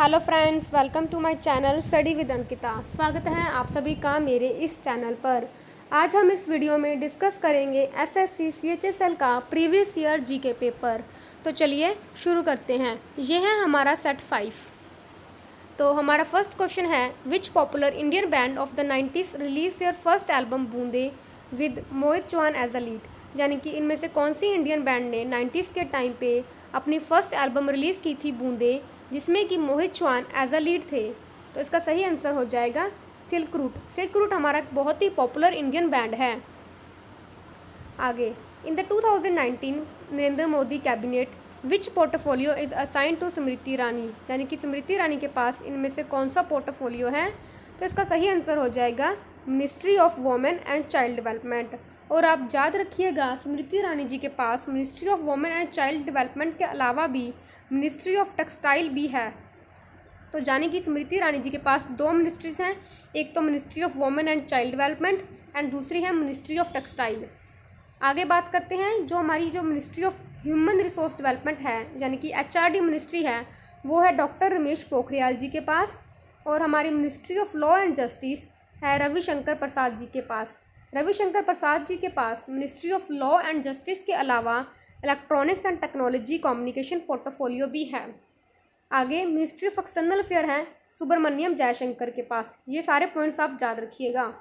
Hello friends welcome to my channel study with Ankita स्वागत है आप सभी का मेरे इस चैनल पर आज हम इस वीडियो में डिस्कस करेंगे एसएससी सीएचएसएल का प्रीवियस ईयर जीके पेपर तो चलिए शुरू करते हैं ये है हमारा सेट फाइव तो हमारा फर्स्ट क्वेश्चन है which popular Indian band of the nineties release their first album Boondein with Mohit Chauhan as a lead यानी कि इनमें से कौन सी इंडियन बैंड ने नाइन्टीज़ के टाइम पे अपनी फर्स्ट एल्बम रिलीज़ की थी बूंदे जिसमें कि Mohit Chauhan as a lead थे तो इसका सही आंसर हो जाएगा सिल्क रूट सिल्क रूट हमारा बहुत ही पॉपुलर इंडियन बैंड है आगे in the 2019 Narendra Modi cabinet which portfolio is assign to Smriti Irani यानी कि स्मृति ईरानी के पास इनमें से कौन सा पोर्टफोलियो है तो इसका सही आंसर हो जाएगा ministry of women and child development और आप याद रखिएगा स्मृति ईरानी जी के पास ministry of women and child development के अलावा भी मिनिस्ट्री ऑफ टेक्सटाइल भी है तो जाने कि स्मृति ईरानी जी के पास दो मिनिस्ट्रीज हैं एक तो ministry of women and child development and दूसरी है मिनिस्ट्री ऑफ टेक्सटाइल आगे बात करते हैं जो हमारी जो ministry of human resource development है यानी कि एच मिनिस्ट्री है वो है डॉक्टर रमेश पोखरियाल जी के पास और हमारी ministry of law and justice है रविशंकर प्रसाद जी के पास रविशंकर प्रसाद जी के पास ministry of law and justice के अलावा electronics and technology communication portfolio भी है आगे मिनिस्ट्री ऑफ एक्सटर्नल अफेयर हैं सुब्रमण्यम जयशंकर के पास ये सारे पॉइंट्स आप याद रखिएगा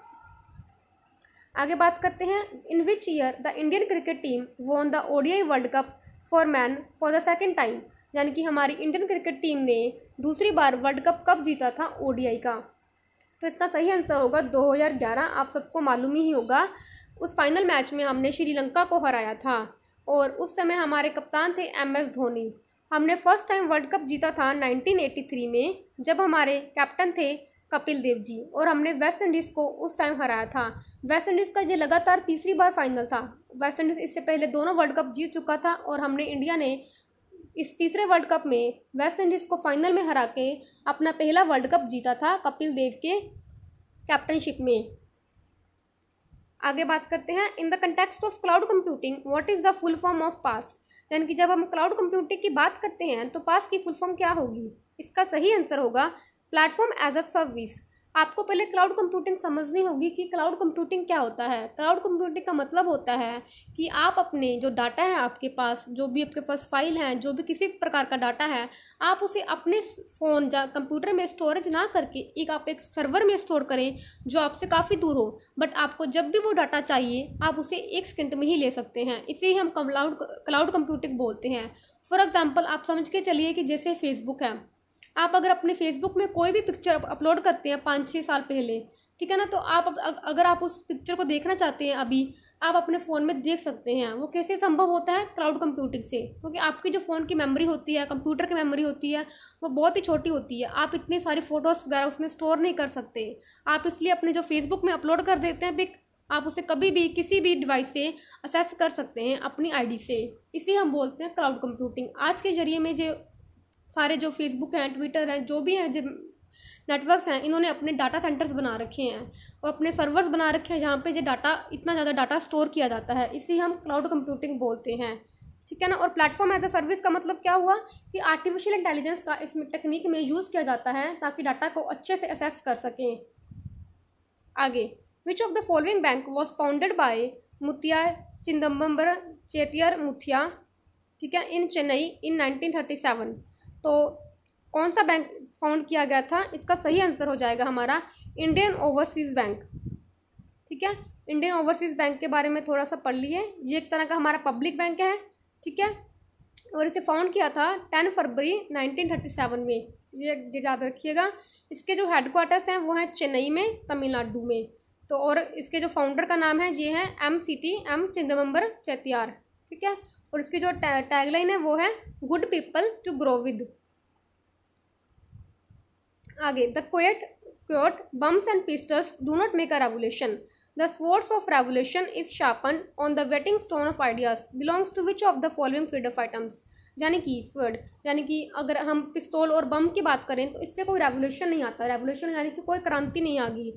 आगे बात करते हैं in which year the Indian cricket team won the ODI world cup for man for the second time यानी कि हमारी इंडियन क्रिकेट टीम ने दूसरी बार वर्ल्ड कप कब जीता था ओडीआई का तो इसका सही आंसर होगा 2011 आप सबको मालूम ही होगा उस फाइनल मैच में हमने श्रीलंका को हराया था और उस समय हमारे कप्तान थे एम एस धोनी हमने फर्स्ट टाइम वर्ल्ड कप जीता था 1983 में जब हमारे कैप्टन थे कपिल देव जी और हमने वेस्ट इंडीज़ को उस टाइम हराया था वेस्ट इंडीज़ का ये लगातार तीसरी बार फाइनल था वेस्ट इंडीज़ इससे पहले दोनों वर्ल्ड कप जीत चुका था और हमने इंडिया ने इस तीसरे वर्ल्ड कप में वेस्ट इंडीज़ को फाइनल में हरा के अपना पहला वर्ल्ड कप जीता था कपिल देव के कैप्टनशिप में आगे बात करते हैं in the context of cloud computing what is the full form of PaaS यानी कि जब हम क्लाउड कंप्यूटिंग की बात करते हैं तो पास की फुल फॉर्म क्या होगी इसका सही आंसर होगा प्लेटफॉर्म एज अ सर्विस आपको पहले क्लाउड कंप्यूटिंग समझनी होगी कि क्लाउड कंप्यूटिंग क्या होता है क्लाउड कंप्यूटिंग का मतलब होता है कि आप अपने जो डाटा है आपके पास जो भी आपके पास फाइल हैं जो भी किसी प्रकार का डाटा है आप उसे अपने फ़ोन या कंप्यूटर में स्टोरेज ना करके एक आप एक सर्वर में स्टोर करें जो आपसे काफ़ी दूर हो बट आपको जब भी वो डाटा चाहिए आप उसे एक सेकेंड में ही ले सकते हैं इसे ही हम क्लाउड क्लाउड कंप्यूटिंग बोलते हैं फॉर एग्ज़ाम्पल आप समझ के चलिए कि जैसे फेसबुक है आप अगर अपने फेसबुक में कोई भी पिक्चर अपलोड करते हैं पाँच छः साल पहले ठीक है ना तो आप अगर आप उस पिक्चर को देखना चाहते हैं अभी आप अपने फ़ोन में देख सकते हैं वो कैसे संभव होता है क्लाउड कंप्यूटिंग से क्योंकि आपकी जो फ़ोन की मेमोरी होती है कंप्यूटर की मेमोरी होती है वो बहुत ही छोटी होती है आप इतनी सारी फ़ोटोज़ वगैरह उसमें स्टोर नहीं कर सकते आप इसलिए अपने जो फेसबुक में अपलोड कर देते हैं पिक आप उसे कभी भी किसी भी डिवाइस से असेस कर सकते हैं अपनी आईडी से इसे हम बोलते हैं क्लाउड कंप्यूटिंग आज के जरिए में जो सारे जो फेसबुक हैं ट्विटर हैं जो भी हैं नेटवर्क्स हैं इन्होंने अपने डाटा सेंटर्स बना रखे हैं और अपने सर्वर्स बना रखे हैं जहाँ पे ये डाटा इतना ज़्यादा डाटा स्टोर किया जाता है इसी हम क्लाउड कंप्यूटिंग बोलते हैं ठीक है ना और प्लेटफॉर्म एज अ सर्विस का मतलब क्या हुआ कि आर्टिफिशियल इंटेलिजेंस का इसमें टेक्निक में यूज़ किया जाता है ताकि डाटा को अच्छे से असेस कर सकें आगे which of the following bank was founded by Muthiah Chidambar Chettiar Muthiah ठीक है in Chennai in nineteen thirty seven तो कौन सा बैंक फाउंड किया गया था इसका सही आंसर हो जाएगा हमारा इंडियन ओवरसीज़ बैंक ठीक है इंडियन ओवरसीज़ बैंक के बारे में थोड़ा सा पढ़ लिए ये एक तरह का हमारा पब्लिक बैंक है ठीक है और इसे फाउंड किया था टेन फरवरी नाइनटीन थर्टी सेवन में ये याद रखिएगा इसके जो हेडक्वार्टर्स हैं वो हैं चेन्नई में तमिलनाडु में तो और इसके जो फाउंडर का नाम है ये है M C T M Chidambar Chettiar ठीक है और इसकी जो टैगलाइन है वो है good people to grow with आगे the quote quote bombs and pistols do not make a revolution the swords of revolution is sharpen on the whetting stone of ideas belongs to which of the following freedom of items यानी कि sword यानी कि अगर हम पिस्तौल और बम की बात करें तो इससे कोई रेवोल्यूशन नहीं आता रेवोल्यूशन यानी कि कोई क्रांति नहीं आ गई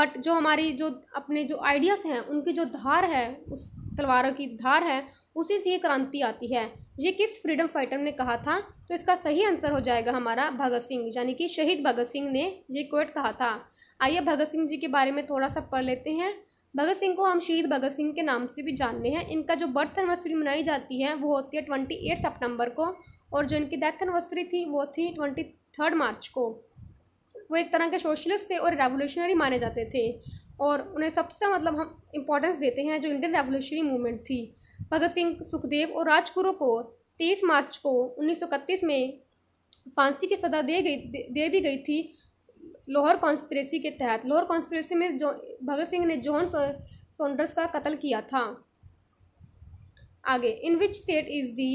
बट जो हमारी जो अपने जो आइडियाज़ हैं उनकी जो धार है उस तलवारों की धार है उसी से ये क्रांति आती है ये किस फ्रीडम फाइटर ने कहा था तो इसका सही आंसर हो जाएगा हमारा भगत सिंह यानी कि शहीद भगत सिंह ने ये कोट कहा था आइए भगत सिंह जी के बारे में थोड़ा सा पढ़ लेते हैं भगत सिंह को हम शहीद भगत सिंह के नाम से भी जानते हैं इनका जो बर्थ एनिवर्सरी मनाई जाती है वो होती है ट्वेंटी एट सेप्टेम्बर को और जो इनकी डेथ एनिवर्सरी थी वो थी ट्वेंटी थर्ड मार्च को वो एक तरह के सोशलिस्ट थे और रेवोल्यूशनरी माने जाते थे और उन्हें सबसे मतलब हम इम्पोर्टेंस देते हैं जो इंडियन रेवोल्यूशनरी मूवमेंट थी भगत सिंह सुखदेव और राजगुरु को 23 मार्च को उन्नीस में फांसी की सजा दे गई दे दी गई थी लोहर कॉन्स्परेसी के तहत लोहर कॉन्स्परेसी में जो भगत सिंह ने जॉन सोंडर्स का कत्ल किया था आगे in which state is the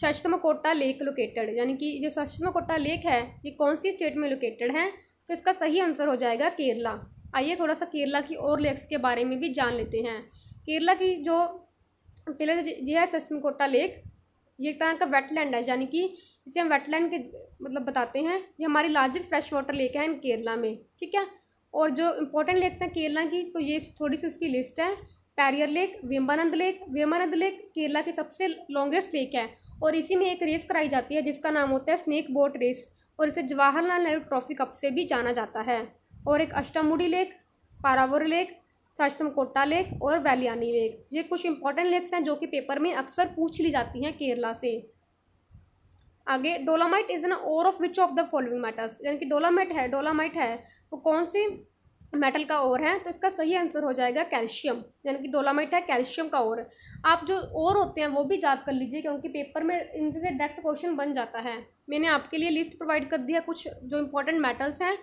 Sasthamcotta lake located यानी कि जो सश्तम कोटा लेक है ये कौन सी स्टेट में लोकेटेड है तो इसका सही आंसर हो जाएगा केरला आइए थोड़ा सा केरला की और लेक्स के बारे में भी जान लेते हैं केरला की जो पहले तो यह है सस्मकोटा लेक ये एक तरह का वेटलैंड है यानी कि इसे हम वेटलैंड के मतलब बताते हैं ये हमारी लार्जेस्ट फ्रेश वाटर लेक है केरला में ठीक है और जो इंपॉर्टेंट लेक्स हैं केरला की तो ये थोड़ी सी उसकी लिस्ट है Periyar lake Vembanad lake Vembanad lake Kerala की के सबसे लॉन्गेस्ट लेक है और इसी में एक रेस कराई जाती है जिसका नाम होता है स्नेक बोट रेस और इसे जवाहरलाल नेहरू ट्रॉफी कप से भी जाना जाता है और एक Ashtamudi lake Paravur lake Kota lake और वैलियानी लेक ये कुछ इंपॉर्टेंट लेक्स हैं जो कि पेपर में अक्सर पूछ ली जाती हैं केरला से आगे dolomite is an ore of which of the following metals यानी कि डोलामाइट है डोलामाइट है वो कौन से मेटल का ओर है तो इसका सही आंसर हो जाएगा कैल्शियम यानी कि डोलामाइट है कैल्शियम का ओर आप जो ओर होते हैं वो भी याद कर लीजिए क्योंकि पेपर में इनसे डायरेक्ट क्वेश्चन बन जाता है मैंने आपके लिए लिस्ट प्रोवाइड कर दिया कुछ जो इंपॉर्टेंट मेटल्स हैं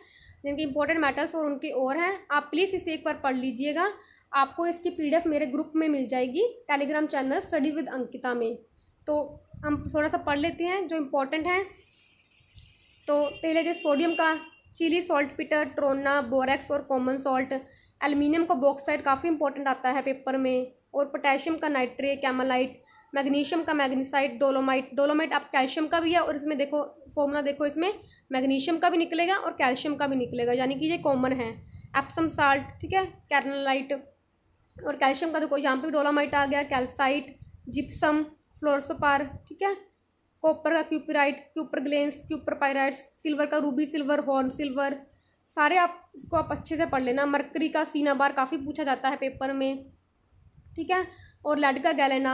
जिनके इंपॉर्टेंट मैटर्स और उनके और हैं आप प्लीज़ इसे एक बार पढ़ लीजिएगा आपको इसकी पीडीएफ मेरे ग्रुप में मिल जाएगी Telegram channel study with Ankita में तो हम थोड़ा सा पढ़ लेते हैं जो इम्पोर्टेंट हैं तो पहले जो सोडियम का chile saltpetre trona borax और कॉमन सॉल्ट एल्यूमिनियम का बॉक्साइड काफ़ी इंपॉर्टेंट आता है पेपर में और पोटेशियम का नाइट्रे कैमलाइट मैग्नीशियम का मैग्नीसाइट डोलोमाइट डोलोमाइट आप कैल्शियम का भी है और इसमें देखो फॉर्मूला देखो इसमें मैग्नीशियम का भी निकलेगा और कैल्शियम का भी निकलेगा यानी कि ये कॉमन है एप्सम साल्ट ठीक है कैरनलाइट और कैल्शियम का देखो यहाँ पे डोलामाइट आ गया कैल्साइट जिप्सम फ्लोरसोपार ठीक है कॉपर का cuprite copper glance copper pyrites silver का रूबी सिल्वर हॉर्न सिल्वर सारे आप इसको आप अच्छे से पढ़ लेना मरकरी का सीना बार काफ़ी पूछा जाता है पेपर में ठीक है और लेड का galena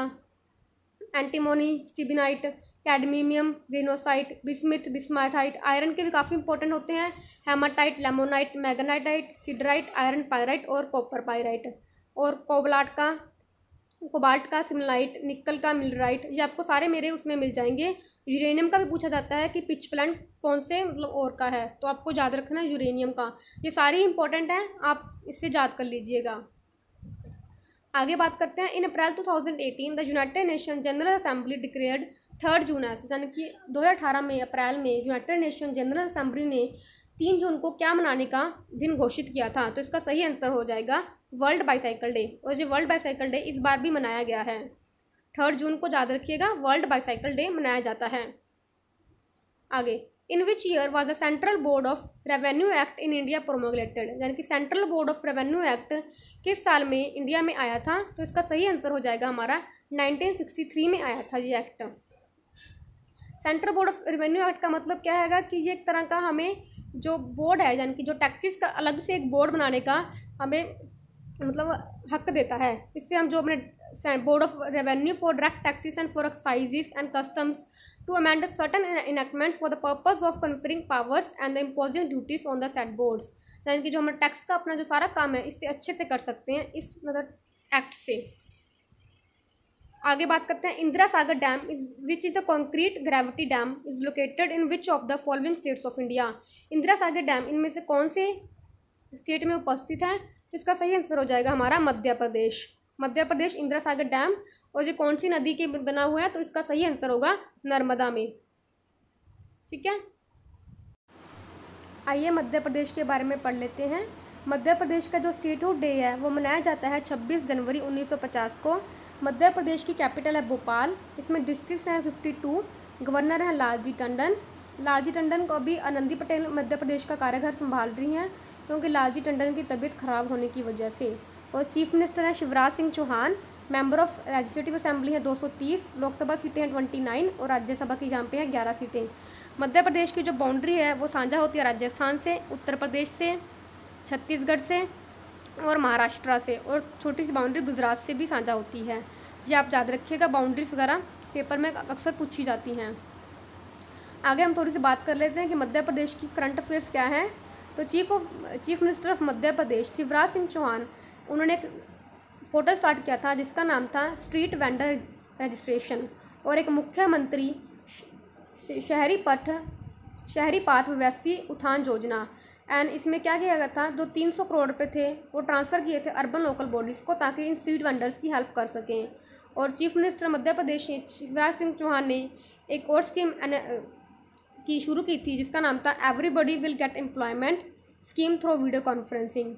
antimony stibnite cadmium greenockite bismuth bismuthinite iron के भी काफ़ी इंपॉर्टेंट होते हैं hematite limonite magnetite siderite iron pyrite और कॉपर पायराइट और कोबलाट का कोबाल्ट का सिमलाइट निकल का मिलराइट ये आपको सारे मेरे उसमें मिल जाएंगे यूरेनियम का भी पूछा जाता है कि पिच प्लांट कौन से मतलब और का है तो आपको याद रखना है यूरेनियम का ये सारे इंपॉर्टेंट हैं आप इससे याद कर लीजिएगा आगे बात करते हैं in April 2018 the United Nation General Assembly declared third June है यानी कि 2018 में अप्रैल में यूनाइटेड नेशन जनरल असेंबली ने तीन जून को क्या मनाने का दिन घोषित किया था तो इसका सही आंसर हो जाएगा वर्ल्ड बाईसाइकिल डे और ये वर्ल्ड बाईसाइकिल डे इस बार भी मनाया गया है थर्ड जून को याद रखिएगा वर्ल्ड बाईसाइकिल डे मनाया जाता है आगे in which year was the central board of revenue act in India promulgated यानी कि central board of revenue act किस साल में इंडिया में आया था तो इसका सही आंसर हो जाएगा हमारा 1963 में आया था ये act central board of revenue act का मतलब क्या है कि ये एक तरह का हमें जो बोर्ड है यानी कि जो टैक्सीज का अलग से एक बोर्ड बनाने का हमें मतलब हक देता है इससे हम जो अपने board of revenue for direct taxes and for excises and customs to amend certain enactments for the purpose of conferring powers and the imposing duties on the said boards यानी कि जो हमारे टैक्स का अपना जो सारा काम है इससे अच्छे से कर सकते हैं इस मतलब एक्ट से आगे बात करते हैं Indira Sagar dam is which is a concrete gravity dam is located in which of the following states of India Indira Sagar dam इनमें से कौन से स्टेट में उपस्थित है तो इसका सही आंसर हो जाएगा हमारा मध्य प्रदेश मध्य प्रदेश इंदिरा सागर डैम और ये कौन सी नदी के बना हुआ है तो इसका सही आंसर होगा नर्मदा में ठीक है आइए मध्य प्रदेश के बारे में पढ़ लेते हैं मध्य प्रदेश का जो स्टेटहुड डे है वो मनाया जाता है 26 जनवरी 1950 को मध्य प्रदेश की कैपिटल है भोपाल इसमें डिस्ट्रिक्ट हैं फिफ्टी टू गवर्नर हैं लालजी टंडन लालजी टंडन को अभी आनंदी पटेल मध्य प्रदेश का कार्यघर संभाल रही हैं क्योंकि लालजी टंडन की तबीयत खराब होने की वजह से और चीफ मिनिस्टर हैं Shivraj Singh Chouhan member of legislative assembly है 230 लोकसभा सीटें हैं ट्वेंटी और राज्यसभा की जहाँ पे हैं 11 सीटें मध्य प्रदेश की जो बाउंड्री है वो साझा होती है राजस्थान से उत्तर प्रदेश से छत्तीसगढ़ से और महाराष्ट्र से और छोटी सी बाउंड्री गुजरात से भी साझा होती है ये आप याद रखिएगा बाउंड्रीज वगैरह पेपर में अक्सर पूछी जाती हैं आगे हम थोड़ी सी बात कर लेते हैं कि मध्य प्रदेश की करंट अफेयर्स क्या हैं तो chief of chief minister of Madhya Pradesh Shivraj Singh Chouhan उन्होंने एक पोर्टल स्टार्ट किया था जिसका नाम था स्ट्रीट वेंडर रजिस्ट्रेशन और एक मुख्यमंत्री शहरी पथ शहरी पाथ व्यवसी उत्थान योजना एंड इसमें क्या किया गया था जो 300 करोड़ रुपये थे वो ट्रांसफ़र किए थे अर्बन लोकल बॉडीज़ को ताकि इन स्ट्रीट वेंडर्स की हेल्प कर सकें और चीफ मिनिस्टर मध्य प्रदेश शिवराज सिंह चौहान ने एक और स्कीम की शुरू की थी जिसका नाम था everybody will get employment scheme through video conferencing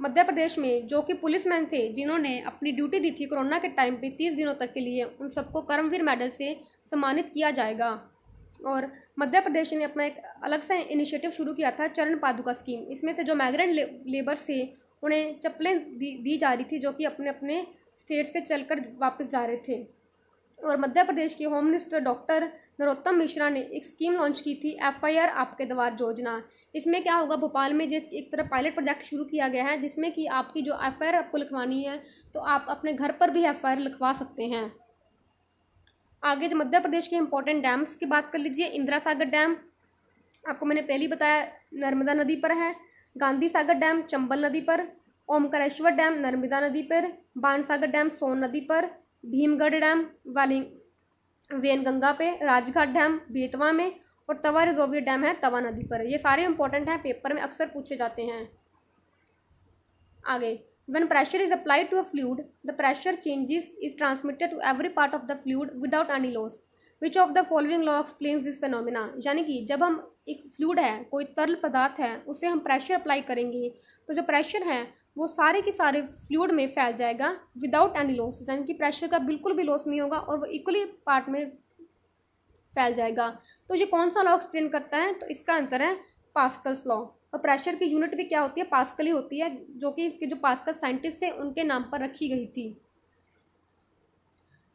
Madhya Pradesh में जो कि पुलिसमैन थे जिन्होंने अपनी ड्यूटी दी थी कोरोना के टाइम पे तीस दिनों तक के लिए उन सबको कर्मवीर मेडल से सम्मानित किया जाएगा और मध्य प्रदेश ने अपना एक अलग सा इनिशिएटिव शुरू किया था चरण पादुका स्कीम इसमें से जो माइग्रेंट ले, लेबर्स थे उन्हें चप्पलें दी, दी जा रही थी जो कि अपने अपने स्टेट से चलकर वापस जा रहे थे और मध्य प्रदेश के home minister doctor Narottam Mishra ने एक स्कीम लॉन्च की थी एफ आपके द्वार योजना इसमें क्या होगा भोपाल में जिस एक तरह पायलट प्रोजेक्ट शुरू किया गया है जिसमें कि आपकी जो एफ आपको लिखवानी है तो आप अपने घर पर भी एफ लिखवा सकते हैं आगे जो मध्य प्रदेश के इंपॉर्टेंट डैम्स की बात कर लीजिए इंदिरा सागर डैम आपको मैंने पहले ही बताया नर्मदा नदी पर है गांधी सागर डैम चंबल नदी पर ओमकारेश्वर डैम नर्मदा नदी पर बाणसागर डैम सोन नदी पर भीमगढ़ डैम वाली वेनगंगा पे राजघाट डैम बेतवा में और तवा रिजोवियर डैम है तवा नदी पर ये सारे इंपॉर्टेंट हैं पेपर में अक्सर पूछे जाते हैं आगे when pressure is applied to a fluid the pressure changes is transmitted to every part of the fluid without any loss which of the following law explains this phenomena यानी कि जब हम एक फ्लूड है कोई तरल पदार्थ है उसे हम प्रेशर अप्लाई करेंगे तो जो प्रेशर है वो सारे के सारे फ्लूड में फैल जाएगा विदाउट एनी लॉस यानी कि प्रेशर का बिल्कुल भी लॉस नहीं होगा और वो इक्वली पार्ट में फैल जाएगा तो ये कौन सा लॉ एक्सप्लेन करता है तो इसका आंसर है पास्कल्स लॉ और प्रेशर की यूनिट भी क्या होती है पास्कल ही होती है जो कि इसके जो पास्कल साइंटिस्ट थे उनके नाम पर रखी गई थी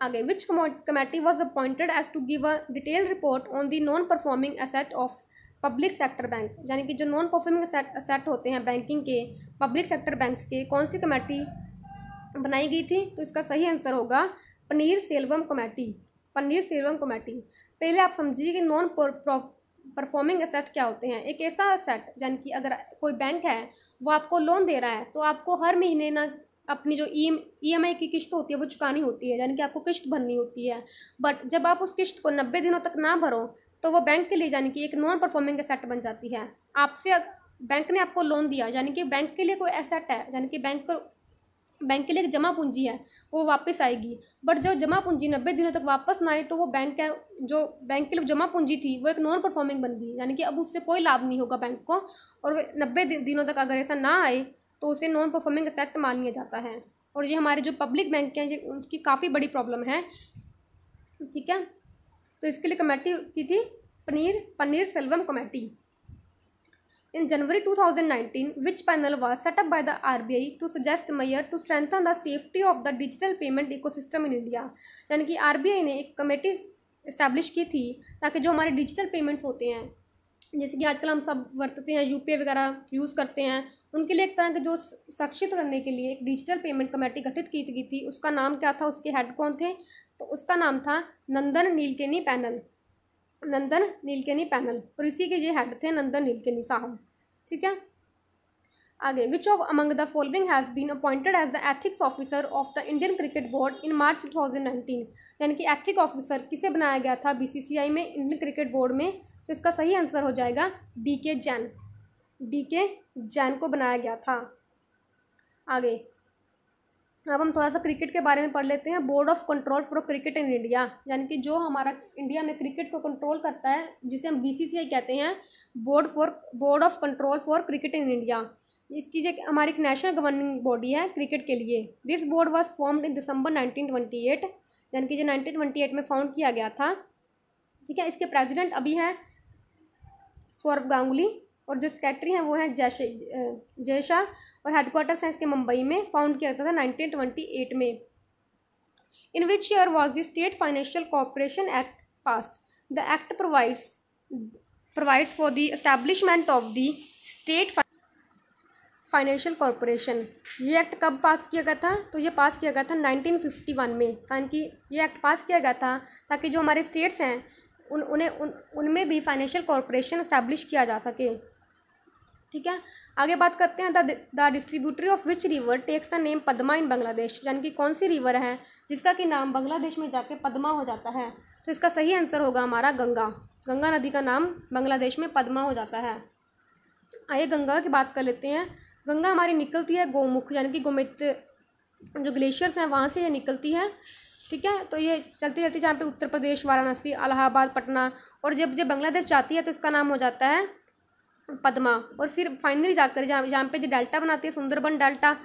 आगे which committee was appointed as to give a detail report on the non performing asset of public sector bank यानी कि जो नॉन परफॉर्मिंग असेट होते हैं बैंकिंग के पब्लिक सेक्टर बैंक्स के कौन सी कमेटी बनाई गई थी तो इसका सही आंसर होगा पनीर सेल्वम कमेटी पनीर सेल्वम कमेटी पहले आप समझिए कि नॉन परफॉर्मिंग असेट क्या होते हैं एक ऐसा असेट यानी कि अगर कोई बैंक है वो आपको लोन दे रहा है तो आपको हर महीने ना अपनी जो ई e एम e की किस्त होती है वो चुकानी होती है यानी कि आपको किस्त भरनी होती है बट जब आप उस किश्त को नब्बे दिनों तक ना भरो तो वो बैंक के लिए यानी कि एक नॉन परफॉर्मिंग असेट बन जाती है आपसे बैंक ने आपको लोन दिया यानी कि बैंक के लिए कोई एसेट है यानी कि बैंक बैंक के लिए जमा पूंजी है वो वापस आएगी बट जो जमा पूंजी नब्बे दिनों तक वापस ना आए तो वो बैंक का जो बैंक के लिए जमा पूंजी थी वो एक नॉन परफॉर्मिंग बन गई यानी कि अब उससे कोई लाभ नहीं होगा बैंक को और नब्बे दिनों तक अगर ऐसा ना आए तो उसे नॉन परफॉर्मिंग एसेट मान लिया जाता है और ये हमारे जो पब्लिक बैंक हैं ये उनकी काफ़ी बड़ी प्रॉब्लम है ठीक है तो इसके लिए कमेटी की थी Panneer Panneer Selvam committee In January 2019, which panel was set up by the RBI to suggest measure to strengthen the safety of the digital payment ecosystem in India? यानी कि RBI ने एक कमेटी इस्टेब्लिश की थी ताकि जो हमारे डिजिटल पेमेंट्स होते हैं जैसे कि आजकल हम सब वर्तते हैं यू पी आई वगैरह यूज़ करते हैं उनके लिए एक तरह के जो सुरक्षित करने के लिए एक डिजिटल पेमेंट कमेटी गठित की गई थी उसका नाम क्या था उसके हेड कौन थे तो उसका नाम था नंदन नीलकेनी पैनल नंदन नीलकेनी पैनल और इसी के ये हेड थे नंदन नीलकेनी साहब ठीक है आगे which of among the following has been appointed as the ethics officer of the Indian cricket board in March 2019 यानी कि एथिक ऑफिसर किसे बनाया गया था बीसीसीआई में इंडियन क्रिकेट बोर्ड में तो इसका सही आंसर हो जाएगा डी के जैन डी के जैन को बनाया गया था आगे अब हम थोड़ा सा क्रिकेट के बारे में पढ़ लेते हैं board of control for cricket in India यानी कि जो हमारा इंडिया में क्रिकेट को कंट्रोल करता है जिसे हम बीसीसीआई कहते हैं board for board of control for cricket in India इसकी जो हमारी एक नेशनल गवर्निंग बॉडी है क्रिकेट के लिए this board was formed in December nineteen twenty eight यानी कि जो नाइनटीन ट्वेंटी एट में फाउंड किया गया था ठीक है इसके प्रेजिडेंट अभी हैं सौरभ गांगुली और जो सेक्रेटरी हैं वो हैं जय जयशाह और हेडक्वार्टर साइंस के मुंबई में फाउंड किया जाता था नाइनटीन ट्वेंटी एट में in which year was the state financial corporation act pass the act provides provides for the establishment of the state financial corporation ये एक्ट कब पास किया गया था तो ये पास किया गया था 1951 में कारण कि ये एक्ट पास किया गया था ताकि जो हमारे स्टेट्स हैं उन उन्हें उन उनमें भी फाइनेंशियल कॉरपोरेशन इस्टेब्लिश किया जा सके ठीक है आगे बात करते हैं the distributary of which river takes the name Padma in Bangladesh यानी कि कौन सी रिवर है जिसका कि नाम बांग्लादेश में जाके पदमा हो जाता है तो इसका सही आंसर होगा हमारा गंगा गंगा नदी का नाम बांग्लादेश में पदमा हो जाता है आइए गंगा की बात कर लेते हैं गंगा हमारी निकलती है गोमुख यानी कि गोमित जो ग्लेशियर्स हैं वहाँ से ये निकलती है ठीक है तो ये चलती चलती जहाँ पे उत्तर प्रदेश वाराणसी अलाहाबाद पटना और जब जब बांग्लादेश जाती है तो इसका नाम हो जाता है पदमा और फिर फाइनली जाकर जहाँ जहाँ पे जो डेल्टा बनाती है सुंदरबन डेल्टा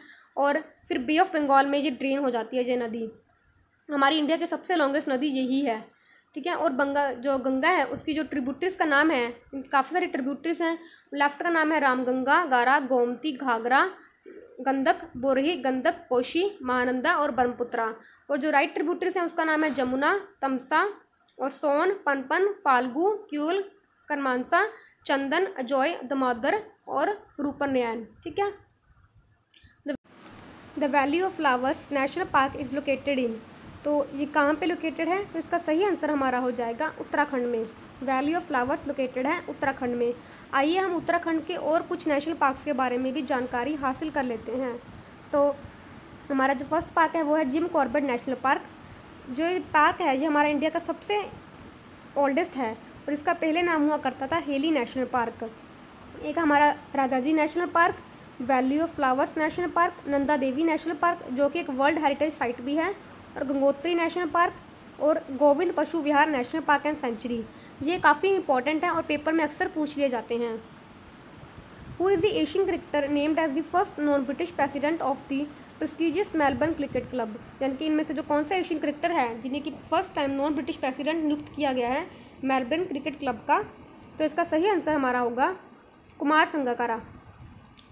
और फिर बे ऑफ बंगाल में ये ड्रेन हो जाती है ये नदी हमारी इंडिया के सबसे लॉन्गेस्ट नदी यही है ठीक है और बंगा जो गंगा है उसकी जो ट्रिब्यूटरीज का नाम है काफ़ी सारी ट्रिब्यूटरीज हैं लेफ्ट का नाम है रामगंगा गारा गोमती घाघरा गंदक बोरही गंदक कोशी महानंदा और ब्रह्मपुत्रा और जो राइट ट्रिब्यूटरीज हैं उसका नाम है जमुना तमसा और सोन पनपन फाल्गू क्यूल करमानसा चंदन अजॉय दमादर और नयन ठीक है the valley of flowers national park is located in तो ये कहाँ पे लोकेटेड है तो इसका सही आंसर हमारा हो जाएगा उत्तराखंड में वैली ऑफ फ्लावर्स लोकेटेड है उत्तराखंड में आइए हम उत्तराखंड के और कुछ नेशनल पार्क्स के बारे में भी जानकारी हासिल कर लेते हैं तो हमारा जो फर्स्ट पार्क है वो है जिम कॉर्बेट नेशनल पार्क जो ये पार्क है ये हमारा इंडिया का सबसे ओल्डेस्ट है और इसका पहले नाम हुआ करता था हेली नेशनल पार्क एक हमारा Rajaji national park valley of flowers national park Nanda Devi national park जो कि एक वर्ल्ड हेरिटेज साइट भी है और गंगोत्री नेशनल पार्क और Govind Pashu Vihar national park and sanctuary ये काफ़ी इंपॉर्टेंट हैं और पेपर में अक्सर पूछ लिए जाते हैं who is the Asian cricketer named as the first non British president of the prestigious Melbourne cricket club यानी कि इनमें से जो कौन सा एशियन क्रिकेटर है जिन्हें कि first time non British president नियुक्त किया गया है मेलबर्न क्रिकेट क्लब का तो इसका सही आंसर हमारा होगा कुमार संगाकारा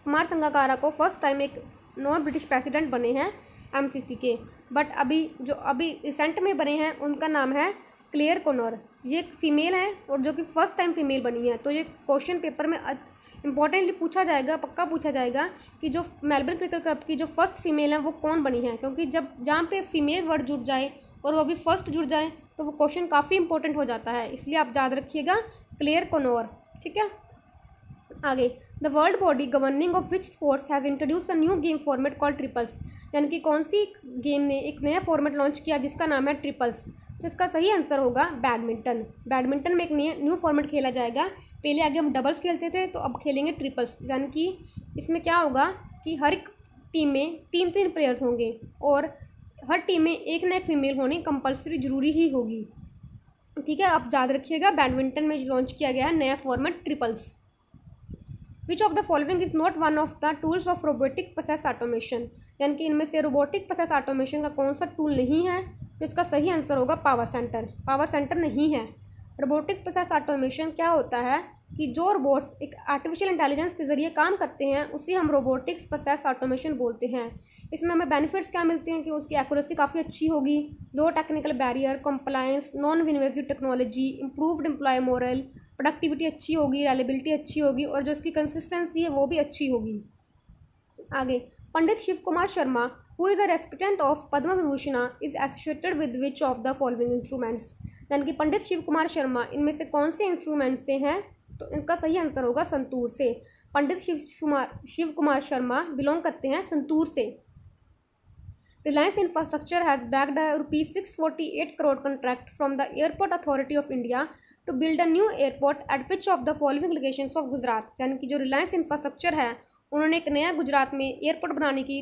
कुमार संगाकारा को फर्स्ट टाइम एक नॉन ब्रिटिश प्रेसिडेंट बने हैं एमसीसी के बट अभी जो अभी रिसेंट में बने हैं उनका नाम है क्लेयर कोनर ये एक फ़ीमेल है और जो कि फ़र्स्ट टाइम फीमेल बनी है तो ये क्वेश्चन पेपर में इंपॉर्टेंटली पूछा जाएगा पक्का पूछा जाएगा कि जो मेलबर्न क्रिकेट क्लब की जो फर्स्ट फीमेल है वो कौन बनी है क्योंकि जब जहाँ पे फीमेल वर्ड जुट जाए और वो भी फर्स्ट जुड़ जाए तो वो क्वेश्चन काफ़ी इंपॉर्टेंट हो जाता है इसलिए आप याद रखिएगा क्लियर कोनोर ठीक है आगे the world body governing of which sports has introduce a new game format call triples यानी कि कौन सी गेम ने एक नया फॉर्मेट लॉन्च किया जिसका नाम है ट्रिपल्स तो इसका सही आंसर होगा बैडमिंटन बैडमिंटन में एक न्यू फॉर्मेट खेला जाएगा पहले आगे हम डबल्स खेलते थे तो अब खेलेंगे ट्रिपल्स यानी कि इसमें क्या होगा कि हर एक टीम में तीन तीन प्लेयर्स होंगे और हर टीम में एक ना एक फीमेल होनी कंपलसरी जरूरी ही होगी ठीक है आप याद रखिएगा बैडमिंटन में लॉन्च किया गया है नया format triples which of the following is not one of the tools of robotic process automation यानी कि इनमें से रोबोटिक प्रोसेस ऑटोमेशन का कौन सा टूल नहीं है तो इसका सही आंसर होगा पावर सेंटर पावर सेंटर नहीं है रोबोटिक प्रोसेस ऑटोमेशन क्या होता है कि जो रोबोट्स एक आर्टिफिशियल इंटेलिजेंस के ज़रिए काम करते हैं उसे हम रोबोटिक्स प्रोसेस ऑटोमेशन बोलते हैं इसमें हमें बेनिफिट्स क्या मिलते हैं कि उसकी एक्यूरेसी काफ़ी अच्छी होगी low technical barrier compliance non invasive technology improved employ moral productivity अच्छी होगी रेलेबिलिटी अच्छी होगी और जो इसकी कंसिस्टेंसी है वो भी अच्छी होगी आगे Pandit Shiv Kumar Sharma who is a recipient of Padma Vibhushan is associated with which of the following instruments यानी कि पंडित शिव कुमार शर्मा इनमें से कौन से इंस्ट्रूमेंट से हैं तो इनका सही आंसर होगा संतूर से पंडित शिव शुमार शिव कुमार शर्मा बिलोंग करते हैं संतूर से Reliance Infrastructure has backed a rupees 648 crore contract from the Airport Authority of India to build a new airport at which of the following location of Gujarat यानी कि जो रिलायंस इंफ्रास्ट्रक्चर है उन्होंने एक नया गुजरात में एयरपोर्ट बनाने की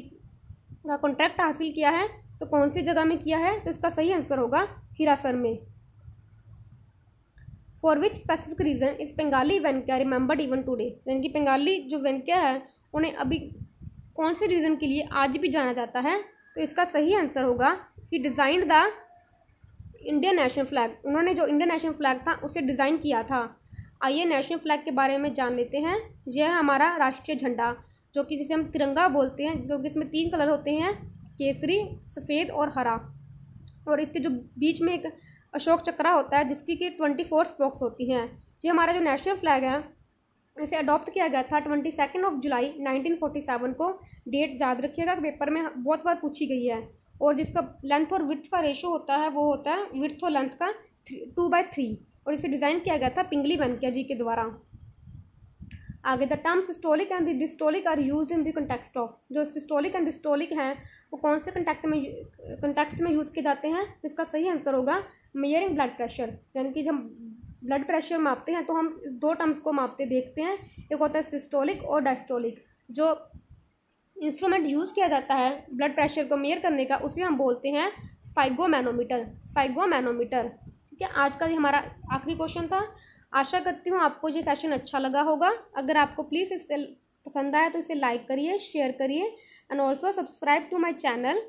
का कॉन्ट्रैक्ट हासिल किया है तो कौन सी जगह में किया है तो इसका सही आंसर होगा हिरासर में for which specific reason is Pingali Venkayya remembered even today यानी कि बंगाली जो वेनक्या है उन्हें अभी कौन से रीज़न के लिए आज भी जाना जाता है तो इसका सही आंसर होगा कि design the Indian national flag उन्होंने जो इंडियन नेशनल फ्लैग था उसे डिज़ाइन किया था आइए नेशनल फ्लैग के बारे में जान लेते हैं यह है हमारा राष्ट्रीय झंडा जो कि जिसे हम तिरंगा बोलते हैं जो कि इसमें तीन कलर होते हैं केसरी सफ़ेद और हरा और इसके जो बीच में एक अशोक चक्रा होता है जिसकी कि ट्वेंटी फोर स्पोक्स होती हैं ये हमारा जो नेशनल फ्लैग है इसे अडॉप्ट किया गया था twenty second of July nineteen forty seven को डेट याद रखिएगा पेपर में बहुत बार पूछी गई है और जिसका लेंथ और विथ का रेशो होता है वो होता है विथ और लेंथ का टू बाई थ्री और इसे डिज़ाइन किया गया था पिंगली बनकिया जी के द्वारा आगे the term systolic and the diastolic are use in the context of जो सिस्टोलिक एंड डिस्टोलिक हैं वो कौन से कंटेक्ट में कंटेक्सट में यूज़ किए जाते हैं तो इसका सही आंसर होगा मेयरिंग ब्लड प्रेशर यानी कि जब ब्लड प्रेशर मापते हैं तो हम दो टर्म्स को मापते देखते हैं एक होता है सिस्टोलिक और डायस्टोलिक जो इंस्ट्रूमेंट यूज़ किया जाता है ब्लड प्रेशर को मेयर करने का उसे हम बोलते हैं स्पाइगोमैनोमीटर स्पाइगोमैनोमीटर ठीक है आज का ये हमारा आखिरी क्वेश्चन था आशा करती हूँ आपको ये सेशन अच्छा लगा होगा अगर आपको प्लीज़ इससे पसंद आया तो इसे लाइक करिए शेयर करिए and also subscribe to my channel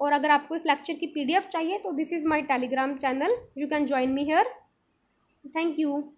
और अगर आपको इस लेक्चर की पीडीएफ चाहिए तो this is my Telegram channel you can join me here Thank you.